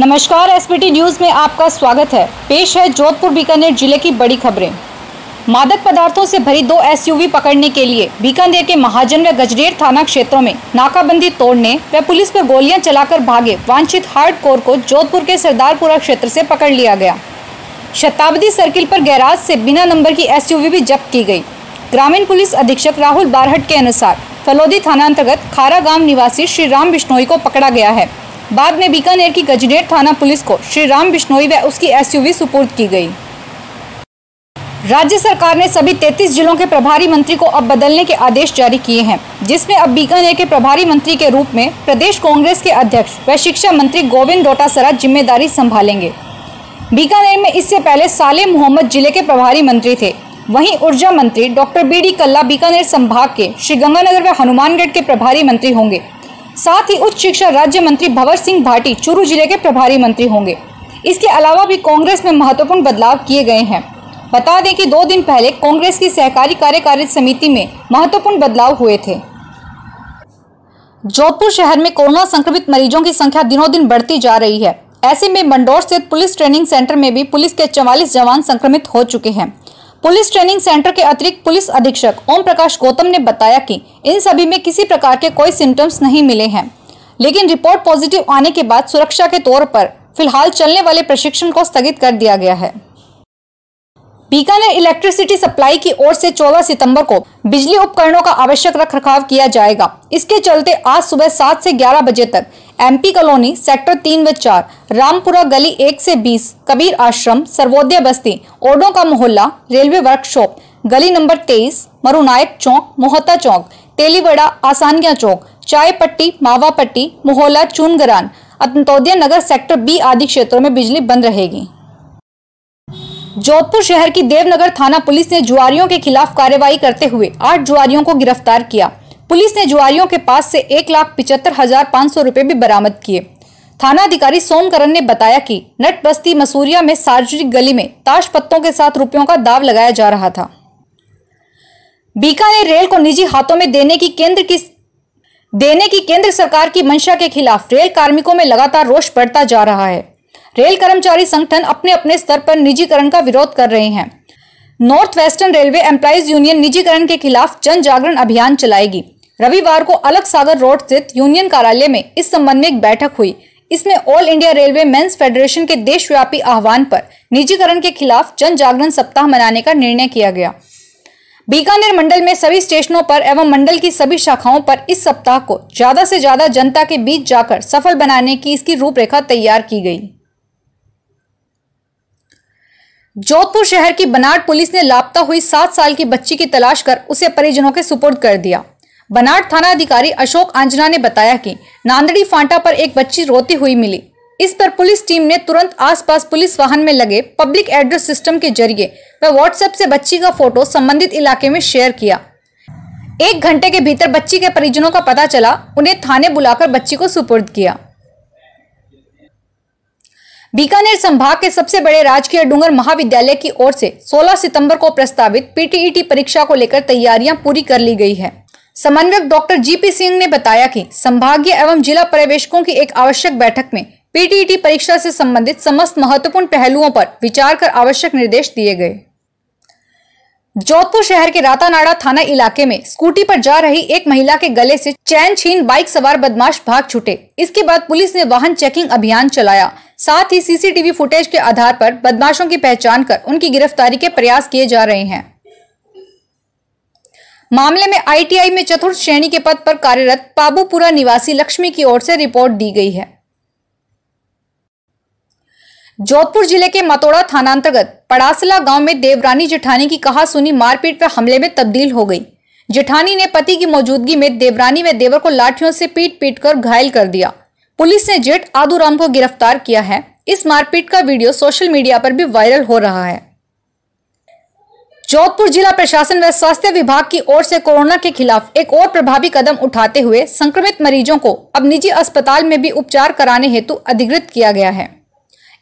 नमस्कार SPT news में आपका स्वागत है पेश है जोधपुर बीकानेर जिले की बड़ी खबरें मादक पदार्थों से भरी दो एसयूवी पकड़ने के लिए बीकानेर के महाजन व गजरेर थाना क्षेत्रों में नाकाबंदी तोड़ने व पुलिस पर गोलियां चलाकर भागे वांछित हार्ड कोर को जोधपुर के सरदारपुरा क्षेत्र से पकड़ लिया गया शताब्दी सर्किल पर गैराज से बिना नंबर की एस भी जब्त की गई ग्रामीण पुलिस अधीक्षक राहुल बारहट के अनुसार फलौदी थाना अंतर्गत खारा गांव निवासी श्री राम बिश्नोई को पकड़ा गया है बाद में बीकानेर की गजनेर थाना पुलिस को श्री राम बिश्नोई व उसकी एसयूवी सुपुर्द की गई राज्य सरकार ने सभी 33 जिलों के प्रभारी मंत्री को अब बदलने के आदेश जारी किए हैं जिसमें अब बीकानेर के प्रभारी मंत्री के रूप में प्रदेश कांग्रेस के अध्यक्ष व शिक्षा मंत्री गोविंद डोटासरा जिम्मेदारी संभालेंगे बीकानेर में इससे पहले साले मोहम्मद जिले के प्रभारी मंत्री थे वहीं ऊर्जा मंत्री doctor B D Kalla Bikaner संभाग के श्रीगंगानगर व हनुमानगढ़ के प्रभारी मंत्री होंगे साथ ही उच्च शिक्षा राज्य मंत्री भंवर सिंह भाटी चूरू जिले के प्रभारी मंत्री होंगे इसके अलावा भी कांग्रेस में महत्वपूर्ण बदलाव किए गए हैं बता दें कि दो दिन पहले कांग्रेस की सहकारी कार्यकारी समिति में महत्वपूर्ण बदलाव हुए थे जोधपुर शहर में कोरोना संक्रमित मरीजों की संख्या दिनों दिन बढ़ती जा रही है ऐसे में मंडोर स्थित पुलिस ट्रेनिंग सेंटर में भी पुलिस के चवालीस जवान संक्रमित हो चुके हैं पुलिस ट्रेनिंग सेंटर के अतिरिक्त पुलिस अधीक्षक ओम प्रकाश गौतम ने बताया कि इन सभी में किसी प्रकार के कोई सिम्टम्स नहीं मिले हैं लेकिन रिपोर्ट पॉजिटिव आने के बाद सुरक्षा के तौर पर फिलहाल चलने वाले प्रशिक्षण को स्थगित कर दिया गया है बीकानेर इलेक्ट्रिसिटी सप्लाई की ओर से 14 सितंबर को बिजली उपकरणों का आवश्यक रखरखाव किया जाएगा इसके चलते आज सुबह 7 से 11 बजे तक एमपी कॉलोनी सेक्टर तीन व चार रामपुरा गली एक से बीस कबीर आश्रम सर्वोदय बस्ती ओडो का मोहल्ला रेलवे वर्कशॉप गली नंबर तेईस मरुनायक चौक मोहता चौक तेलीवड़ा आसानिया चौक चाय पट्टी मावा पट्टी मोहल्ला चूनगरान अंतोदय नगर सेक्टर बी आदि क्षेत्रों में बिजली बंद रहेगी जोधपुर शहर की देवनगर थाना पुलिस ने जुआरियों के खिलाफ कार्रवाई करते हुए आठ जुआरियों को गिरफ्तार किया पुलिस ने जुआरियों के पास से एक लाख पिचहत्तर हजार पाँच सौ रुपए भी बरामद किए थाना अधिकारी सोमकरण ने बताया कि नट बस्ती मसूरिया में सार्वजनिक गली में ताश पत्तों के साथ रुपयों का दाव लगाया जा रहा था बीकानेर रेल को निजी हाथों में देने की केंद्र की देने की केंद्र सरकार की मंशा के खिलाफ रेल कार्मिकों में लगातार रोष बढ़ता जा रहा है रेल कर्मचारी संगठन अपने अपने स्तर पर निजीकरण का विरोध कर रहे हैं North Western Railway Employees Union निजीकरण के खिलाफ जन जागरण अभियान चलाएगी रविवार को अलग सागर रोड स्थित यूनियन कार्यालय में इस संबंध में एक बैठक हुई इसमें All India Railway Men's Federation के देशव्यापी आह्वान पर निजीकरण के खिलाफ जन जागरण सप्ताह मनाने का निर्णय किया गया बीकानेर मंडल में सभी स्टेशनों पर एवं मंडल की सभी शाखाओं पर इस सप्ताह को ज्यादा से ज्यादा जनता के बीच जाकर सफल बनाने की इसकी रूपरेखा तैयार की गई जोधपुर शहर की बनाड पुलिस ने लापता हुई सात साल की बच्ची की तलाश कर उसे परिजनों के सुपुर्द कर दिया बनाट थाना अधिकारी अशोक आंजना ने बताया कि नांदड़ी फांटा पर एक बच्ची रोती हुई मिली इस पर पुलिस टीम ने तुरंत आसपास पुलिस वाहन में लगे पब्लिक एड्रेस सिस्टम के जरिए व व्हाट्सएप से बच्ची का फोटो संबंधित इलाके में शेयर किया एक घंटे के भीतर बच्ची के परिजनों का पता चला उन्हें थाने बुलाकर बच्ची को सुपुर्द किया बीकानेर संभाग के सबसे बड़े राजकीय डूंगर महाविद्यालय की ओर से 16 सितंबर को प्रस्तावित पीटीईटी परीक्षा को लेकर तैयारियां पूरी कर ली गई है समन्वयक डॉक्टर जीपी सिंह ने बताया कि संभागीय एवं जिला पर्यवेक्षकों की एक आवश्यक बैठक में पीटीईटी परीक्षा से संबंधित समस्त महत्वपूर्ण पहलुओं पर विचार कर आवश्यक निर्देश दिए गए जोधपुर शहर के रातानाड़ा थाना इलाके में स्कूटी पर जा रही एक महिला के गले से चैन छीन बाइक सवार बदमाश भाग छूटे इसके बाद पुलिस ने वाहन चेकिंग अभियान चलाया साथ ही सीसीटीवी फुटेज के आधार पर बदमाशों की पहचान कर उनकी गिरफ्तारी के प्रयास किए जा रहे हैं मामले में आईटीआई में चतुर्थ श्रेणी के पद पर कार्यरत पाबूपुरा निवासी लक्ष्मी की ओर से रिपोर्ट दी गई है जोधपुर जिले के मतोड़ा थानांतर्गत पड़ासला गांव में देवरानी जेठानी की कहा सुनी मारपीट व हमले में तब्दील हो गई जेठानी ने पति की मौजूदगी में देवरानी व देवर को लाठियों से पीट पीट कर घायल कर दिया पुलिस ने जेठ आदू राम को गिरफ्तार किया है इस मारपीट का वीडियो सोशल मीडिया पर भी वायरल हो रहा है जोधपुर जिला प्रशासन व स्वास्थ्य विभाग की ओर से कोरोना के खिलाफ एक और प्रभावी कदम उठाते हुए संक्रमित मरीजों को अब निजी अस्पताल में भी उपचार कराने हेतु अधिकृत किया गया है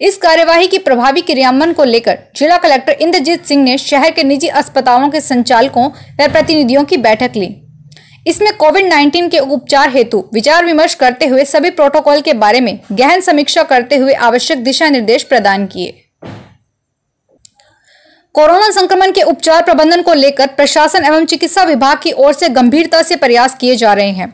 इस कार्यवाही की प्रभावी क्रियान्वयन को लेकर जिला कलेक्टर इंद्रजीत सिंह ने शहर के निजी अस्पतालों के संचालकों व प्रतिनिधियों की बैठक ली इसमें कोविड 19 के उपचार हेतु विचार विमर्श करते हुए सभी प्रोटोकॉल के बारे में गहन समीक्षा करते हुए आवश्यक दिशा निर्देश प्रदान किए कोरोना संक्रमण के उपचार प्रबंधन को लेकर प्रशासन एवं चिकित्सा विभाग की ओर से गंभीरता से प्रयास किए जा रहे हैं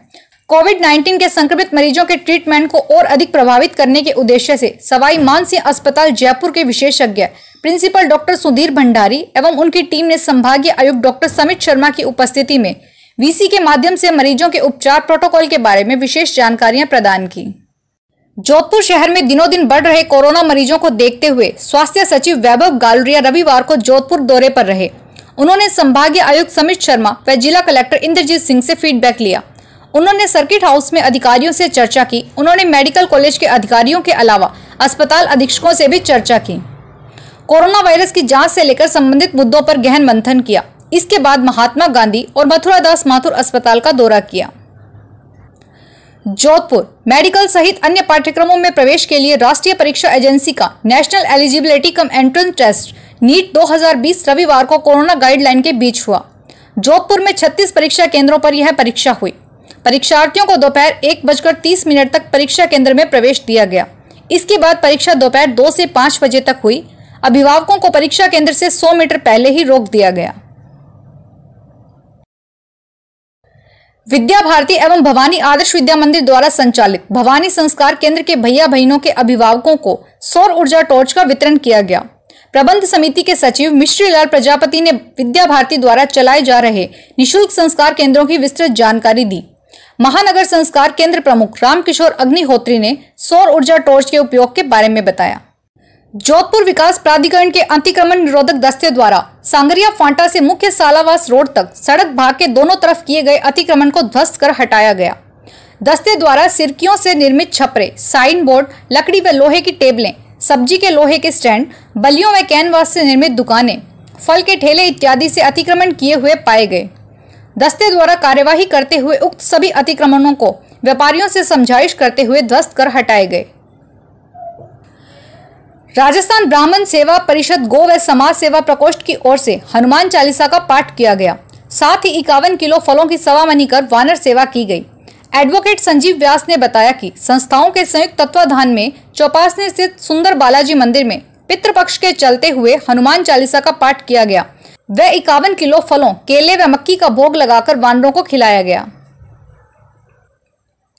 कोविड 19 के संक्रमित मरीजों के ट्रीटमेंट को और अधिक प्रभावित करने के उद्देश्य से सवाई सिंह अस्पताल जयपुर के विशेषज्ञ प्रिंसिपल डॉक्टर सुधीर भंडारी एवं उनकी टीम ने संभागीय आयुक्त डॉक्टर समित शर्मा की उपस्थिति में वीसी के माध्यम से मरीजों के उपचार प्रोटोकॉल के बारे में विशेष जानकारियां प्रदान की जोधपुर शहर में दिनों दिन बढ़ रहे कोरोना मरीजों को देखते हुए स्वास्थ्य सचिव वैभव गालरिया रविवार को जोधपुर दौरे पर रहे उन्होंने संभागीय आयुक्त समित शर्मा व जिला कलेक्टर इंद्रजीत सिंह से फीडबैक लिया उन्होंने सर्किट हाउस में अधिकारियों से चर्चा की उन्होंने मेडिकल कॉलेज के अधिकारियों के अलावा अस्पताल अधीक्षकों से भी चर्चा की कोरोना वायरस की जाँच से लेकर संबंधित मुद्दों पर गहन मंथन किया इसके बाद महात्मा गांधी और मथुरा दास माथुर अस्पताल का दौरा किया जोधपुर मेडिकल सहित अन्य पाठ्यक्रमों में प्रवेश के लिए राष्ट्रीय परीक्षा एजेंसी का National Eligibility cum Entrance Test NEET 2020 रविवार को कोरोना गाइडलाइन के बीच हुआ जोधपुर में 36 परीक्षा केंद्रों पर यह परीक्षा हुई परीक्षार्थियों को दोपहर एक बजकर तीस मिनट तक परीक्षा केंद्र में प्रवेश दिया गया इसके बाद परीक्षा दोपहर दो से पाँच बजे तक हुई अभिभावकों को परीक्षा केंद्र से सौ मीटर पहले ही रोक दिया गया विद्या भारती एवं भवानी आदर्श विद्या मंदिर द्वारा संचालित भवानी संस्कार केंद्र के भैया बहनों के अभिभावकों को सौर ऊर्जा टॉर्च का वितरण किया गया प्रबंध समिति के सचिव मिश्री लाल प्रजापति ने विद्या भारती द्वारा चलाए जा रहे निशुल्क संस्कार केंद्रों की विस्तृत जानकारी दी महानगर संस्कार केंद्र प्रमुख रामकिशोर अग्निहोत्री ने सौर ऊर्जा टॉर्च के उपयोग के बारे में बताया जोधपुर विकास प्राधिकरण के अतिक्रमण निरोधक दस्ते द्वारा सांगरिया फांटा से मुख्य सालावास रोड तक सड़क भाग के दोनों तरफ किए गए अतिक्रमण को ध्वस्त कर हटाया गया दस्ते द्वारा सिरकियों से निर्मित छपरे साइन बोर्ड लकड़ी व लोहे की टेबलें सब्जी के लोहे के स्टैंड बलियों व कैनवास से निर्मित दुकानें फल के ठेले इत्यादि से अतिक्रमण किए हुए पाए गए दस्ते द्वारा कार्यवाही करते हुए उक्त सभी अतिक्रमणों को व्यापारियों से समझाइश करते हुए ध्वस्त कर हटाए गए राजस्थान ब्राह्मण सेवा परिषद गो व समाज सेवा प्रकोष्ठ की ओर से हनुमान चालीसा का पाठ किया गया साथ ही इक्यावन किलो फलों की सवा मनी कर वानर सेवा की गई एडवोकेट संजीव व्यास ने बताया कि संस्थाओं के संयुक्त तत्वाधान में चौपासने स्थित सुंदर बालाजी मंदिर में पितृपक्ष के चलते हुए हनुमान चालीसा का पाठ किया गया वह इक्यावन किलो फलों केले व मक्की का भोग लगाकर वानरों को खिलाया गया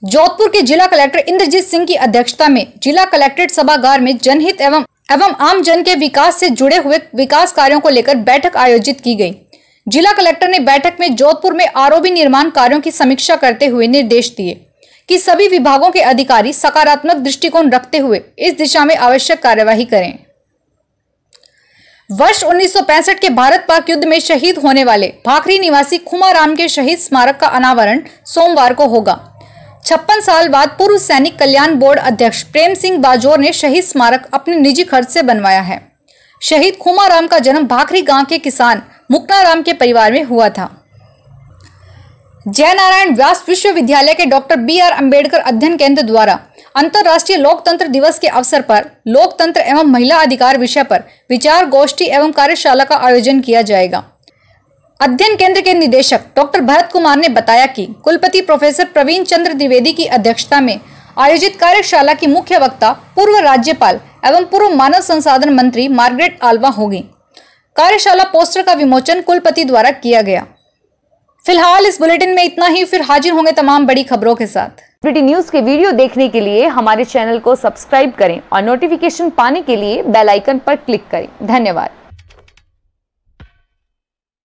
जोधपुर के जिला कलेक्टर इंद्रजीत सिंह की अध्यक्षता में जिला कलेक्ट्रेट सभागार में जनहित एवं एवं आम जन के विकास से जुड़े हुए विकास कार्यों को लेकर बैठक आयोजित की गई जिला कलेक्टर ने बैठक में जोधपुर में आरओबी निर्माण कार्यों की समीक्षा करते हुए निर्देश दिए कि सभी विभागों के अधिकारी सकारात्मक दृष्टिकोण रखते हुए इस दिशा में आवश्यक कार्यवाही करें वर्ष उन्नीस के भारत पाक युद्ध में शहीद होने वाले भाखरी निवासी खुमा राम के शहीद स्मारक का अनावरण सोमवार को होगा छप्पन साल बाद पूर्व सैनिक कल्याण बोर्ड अध्यक्ष प्रेम सिंह बाजोर ने शहीद स्मारक अपने निजी खर्च से बनवाया है शहीद खुमाराम का जन्म भाखरी गांव के किसान मुक्नाराम के परिवार में हुआ था जयनारायण व्यास विश्वविद्यालय के डॉक्टर बी आर अम्बेडकर अध्ययन केंद्र द्वारा अंतर्राष्ट्रीय लोकतंत्र दिवस के अवसर पर लोकतंत्र एवं महिला अधिकार विषय पर विचार गोष्ठी एवं कार्यशाला का आयोजन किया जाएगा अध्ययन केंद्र के निदेशक डॉक्टर भरत कुमार ने बताया कि कुलपति प्रोफेसर प्रवीण चंद्र द्विवेदी की अध्यक्षता में आयोजित कार्यशाला की मुख्य वक्ता पूर्व राज्यपाल एवं पूर्व मानव संसाधन मंत्री मार्गरेट आल्वा होगी कार्यशाला पोस्टर का विमोचन कुलपति द्वारा किया गया फिलहाल इस बुलेटिन में इतना ही फिर हाजिर होंगे तमाम बड़ी खबरों के साथ ब्रिटी न्यूज के वीडियो देखने के लिए हमारे चैनल को सब्सक्राइब करें और नोटिफिकेशन पाने के लिए बेल आइकन पर क्लिक करें धन्यवाद